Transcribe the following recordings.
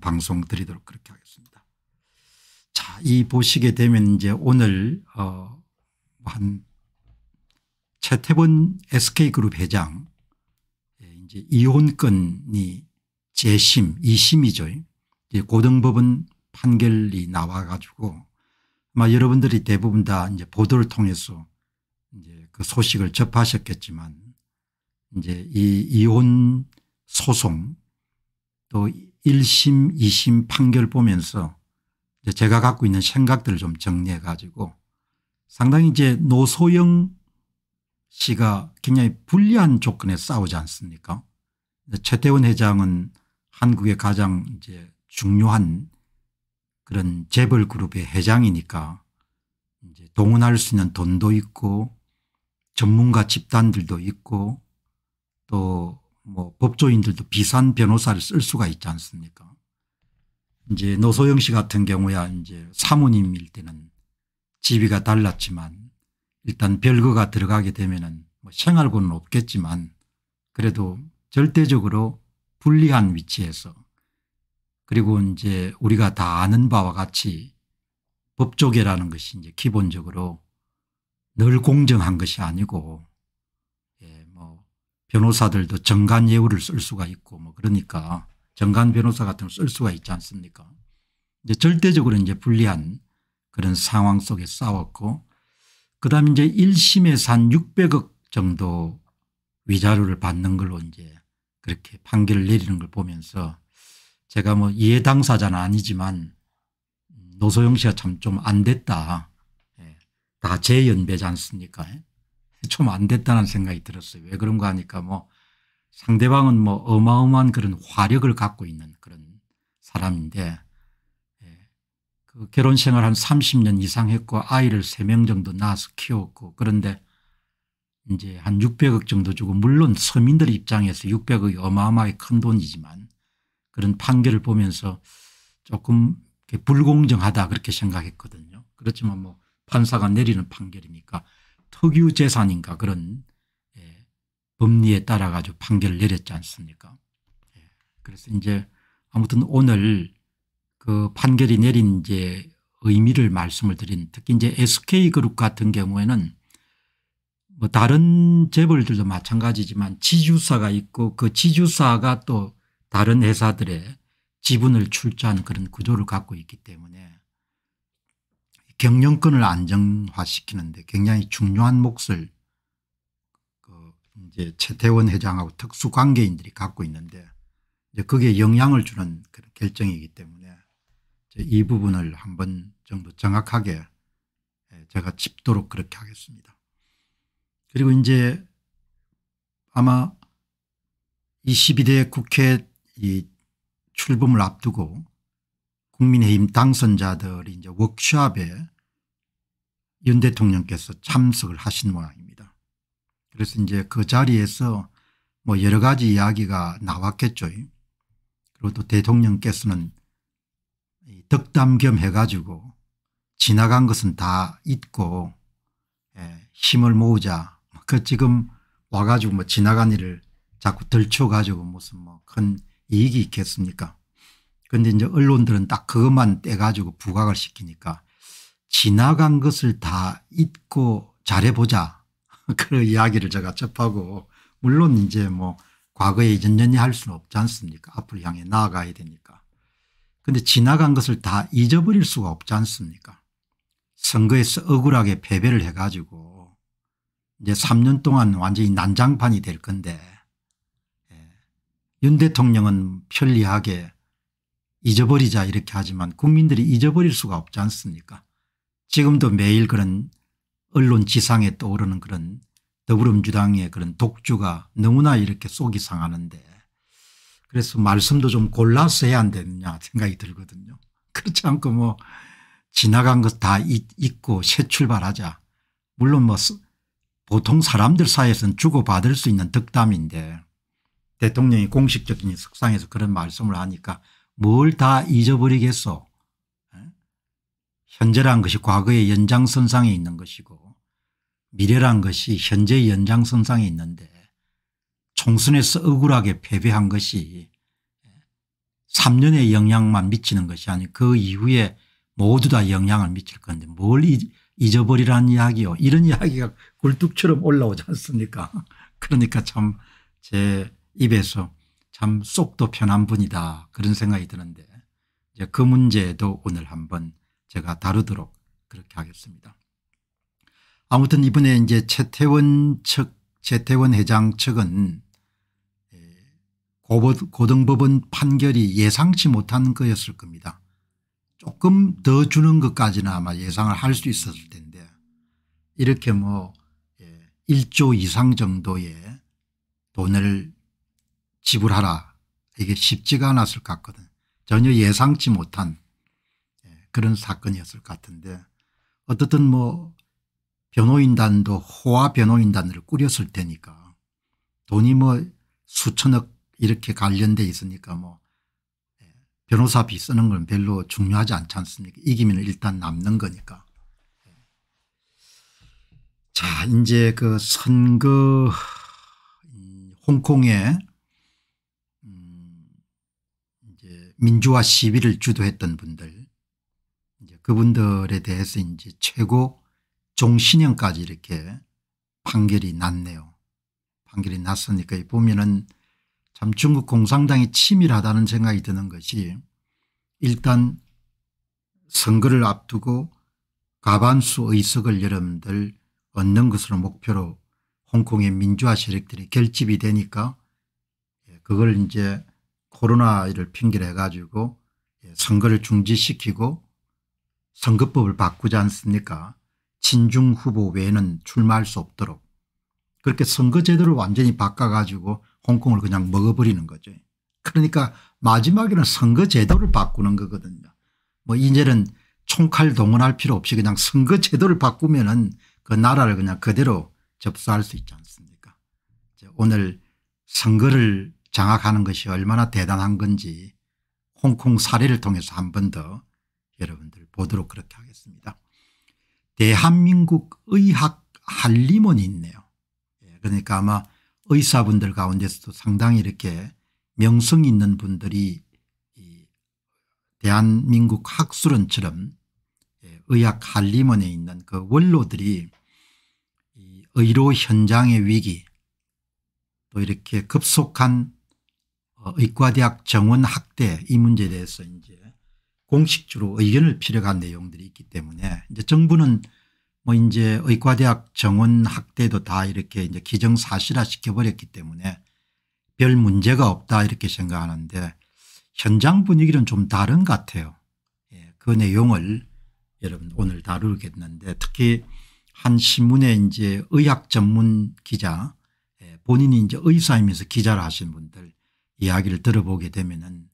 방송 드리도록 그렇게 하겠습니다. 자, 이 보시게 되면 이제 오늘 어, 한 최태원 SK그룹 회장 예, 이제 이혼건이 재심, 2심이죠. 고등법원 판결이 나와 가지고 아마 여러분들이 대부분 다 이제 보도를 통해서 이제 그 소식을 접하셨겠지만 이제 이 이혼 소송 또 1심 2심 판결 보면서 제가 갖고 있는 생각들을 좀 정리해 가지고 상당히 이제 노소영 씨가 굉장히 불리한 조건에 싸우지 않습니까 최태원 회장은 한국의 가장 이제 중요한 그런 재벌 그룹의 회장이니까 이제 동원할 수 있는 돈도 있고 전문가 집단들도 있고 또뭐 법조인들도 비싼 변호사를 쓸 수가 있지 않습니까 이제 노소영 씨 같은 경우야 이제 사모님일 때는 지위가 달랐지만 일단 별거가 들어가게 되면은 뭐 생활고는 없겠지만 그래도 절대적으로 불리한 위치에서 그리고 이제 우리가 다 아는 바와 같이 법조계라는 것이 이제 기본적으로 늘 공정한 것이 아니고 변호사들도 정관 예우를 쓸 수가 있고 뭐 그러니까 정관 변호사 같은 걸 쓸 수가 있지 않습니까 이제 절대적으로 이제 불리한 그런 상황 속에 싸웠고 그다음 이제 1심에서 600억 정도 위자료를 받는 걸로 이제 그렇게 판결을 내리는 걸 보면서 제가 뭐 이해 당사자는 아니지만 노소영 씨가 참 좀 안 됐다. 예. 다제 연배지 않습니까? 예. 좀안 됐다는 생각이 들었어요. 왜 그런가 하니까 뭐 상대방은 뭐 어마어마한 그런 화력을 갖고 있는 그런 사람인데 예, 그 결혼 생활 한 30년 이상 했고 아이를 3명 정도 낳아서 키웠고 그런데 이제 한 600억 정도 주고 물론 서민들 입장에서 600억이 어마어마하게 큰 돈이지만 그런 판결을 보면서 조금 불공정하다 그렇게 생각했거든요. 그렇지만 뭐 판사가 내리는 판결이니까 특유 재산인가 그런 예, 법리에 따라 가지고 판결을 내렸지 않습니까? 예, 그래서 이제 아무튼 오늘 그 판결이 내린 이제 의미를 말씀을 드린 특히 이제 SK그룹 같은 경우에는 뭐 다른 재벌들도 마찬가지지만 지주사가 있고 그 지주사가 또 다른 회사들의 지분을 출자한 그런 구조를 갖고 있기 때문에 경영권을 안정화시키는데 굉장히 중요한 몫을 그 이제 최태원 회장하고 특수 관계인들이 갖고 있는데 이제 그게 영향을 주는 그런 결정이기 때문에 이 부분을 한번 정도 정확하게 예, 제가 짚도록 그렇게 하겠습니다. 그리고 이제 아마 22대 국회 이 출범을 앞두고 국민의힘 당선자들이 이제 워크숍에 윤 대통령께서 참석을 하신 모양입니다. 그래서 이제 그 자리에서 뭐 여러 가지 이야기가 나왔겠죠. 그리고 또 대통령께서는 덕담 겸 해가지고 지나간 것은 다 잊고 예, 힘을 모으자. 그 지금 와가지고 뭐 지나간 일을 자꾸 들춰가지고 무슨 뭐 큰 이익이 있겠습니까. 그런데 이제 언론들은 딱 그것만 떼가지고 부각을 시키니까 지나간 것을 다 잊고 잘해보자 그런 이야기를 제가 접하고 물론 이제 뭐 과거에 전전이할 수는 없지 않습니까 앞을 향해 나아가야 되니까 근데 지나간 것을 다 잊어버릴 수가 없지 않습니까 선거에서 억울하게 패배를 해가지고 이제 3년 동안 완전히 난장판이 될 건데 예. 윤 대통령은 편리하게 잊어버리자 이렇게 하지만 국민들이 잊어버릴 수가 없지 않습니까 지금도 매일 그런 언론 지상에 떠오르는 그런 더불어민주당의 그런 독주가 너무나 이렇게 속이 상하는데 그래서 말씀도 좀 골라서 해야 안 되느냐 생각이 들거든요. 그렇지 않고 뭐 지나간 것 다 잊고 새 출발하자. 물론 뭐 보통 사람들 사이에서는 주고받을 수 있는 덕담인데 대통령이 공식적인 석상에서 그런 말씀을 하니까 뭘 다 잊어버리겠소. 현재란 것이 과거의 연장선상에 있는 것이고 미래란 것이 현재의 연장선상에 있는데 총선에서 억울하게 패배한 것이 3년의 영향만 미치는 것이 아니 그 이후에 모두 다 영향을 미칠 건데 뭘 잊어버리라는 이야기요. 이런 이야기가 굴뚝처럼 올라오지 않습니까 그러니까 참 제 입에서 참 속도 편한 분이다 그런 생각이 드는데 이제 그 문제도 오늘 한번 제가 다루도록 그렇게 하겠습니다. 아무튼 이번에 이제 최태원 측 최태원 회장 측은 예, 고등법원 판결이 예상치 못한 거였을 겁니다. 조금 더 주는 것까지는 아마 예상을 할 수 있었을 텐데 이렇게 뭐 1조 예, 이상 정도의 돈을 지불하라 이게 쉽지가 않았을 것 같거든 전혀 예상치 못한 그런 사건이었을 것 같은데 어떻든 뭐 변호인단도 호화 변호인단을 꾸렸을 테니까 돈이 뭐 수천억 이렇게 관련돼 있으니까 뭐 예, 변호사비 쓰는 건 별로 중요하지 않지 않습니까 이기면 일단 남는 거니까 예. 자 이제 그 선거 음, 홍콩에 음 이제 민주화 시위를 주도했던 분들 그분들에 대해서 이제 최고 종신형까지 이렇게 판결이 났네요. 판결이 났으니까 보면은 참 중국 공산당이 치밀하다는 생각이 드는 것이 일단 선거를 앞두고 가반수 의석을 여러분들 얻는 것으로 목표로 홍콩의 민주화 세력들이 결집이 되니까 예, 그걸 이제 코로나를 핑계로 해가지고 예, 선거를 중지시키고 선거법을 바꾸지 않습니까 친중 후보 외에는 출마할 수 없도록 그렇게 선거제도를 완전히 바꿔가지고 홍콩을 그냥 먹어버리는 거죠. 그러니까 마지막에는 선거제도를 바꾸는 거거든요. 뭐 이제는 총칼 동원할 필요 없이 그냥 선거제도를 바꾸면 은그 나라를 그냥 그대로 접수할 수 있지 않습니까 오늘 선거를 장악하는 것이 얼마나 대단한 건지 홍콩 사례를 통해서 한번더 여러분들 보도록 그렇게 하겠습니다. 대한민국 의학 한림원이 있네요. 예, 그러니까 아마 의사분들 가운데서도 상당히 이렇게 명성이 있는 분들이 대한민국 학술원처럼 예, 의학 한림원에 있는 그 원로들이 의료 현장의 위기 또 이렇게 급속한 어, 의과대학 정원 학대 이 문제에 대해서 이제 공식적으로 의견을 필요한 내용들이 있기 때문에 이제 정부는 뭐 이제 의과대학 정원 확대도 다 이렇게 이제 기정사실화 시켜버렸기 때문에 별 문제가 없다 이렇게 생각하는데 현장 분위기는 좀 다른 것 같아요. 예, 그 내용을 여러분 오늘 다루겠는데 특히 한 신문의 이제 의학 전문 기자 예, 본인이 이제 의사이면서 기자를 하신 분들 이야기를 들어보게 되면은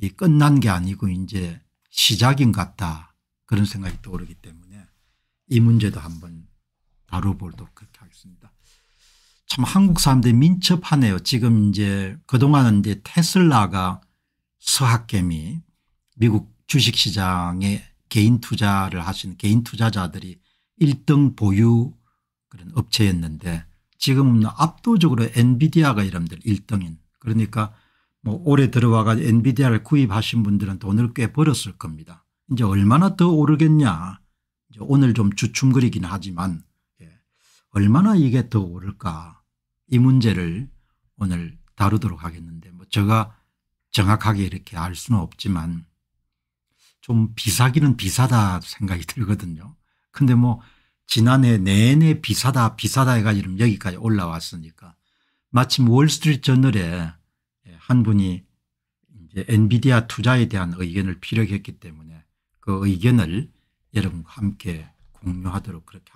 이 끝난 게 아니고 이제 시작인 같다 그런 생각이 떠오르기 때문에 이 문제도 한 번 다뤄보도록 그렇게 하겠습니다. 참 한국 사람들이 민첩하네요. 지금 이제 그동안은 이제 테슬라가 서학개미 미국 주식시장에 개인 투자를 하시는 개인 투자자들이 1등 보유 그런 업체였는데 지금은 압도적으로 엔비디아가 이름들 1등인 그러니까 뭐 올해 들어와가 지고 엔비디아를 구입하신 분들은 돈을 꽤 벌었을 겁니다. 이제 얼마나 더 오르겠냐 이제 오늘 좀 주춤거리긴 하지만 예. 얼마나 이게 더 오를까 이 문제를 오늘 다루도록 하겠는데 뭐 제가 정확하게 이렇게 알 수는 없지만 좀 비싸기는 비싸다 생각이 들거든요. 근데 뭐 지난해 내내 비싸다 비싸다 해가지고 여기까지 올라왔으니까 마침 월스트리트 저널에 한 분이 이제 엔비디아 투자에 대한 의견을 피력했기 때문에 그 의견을 여러분과 함께 공유하도록 그렇게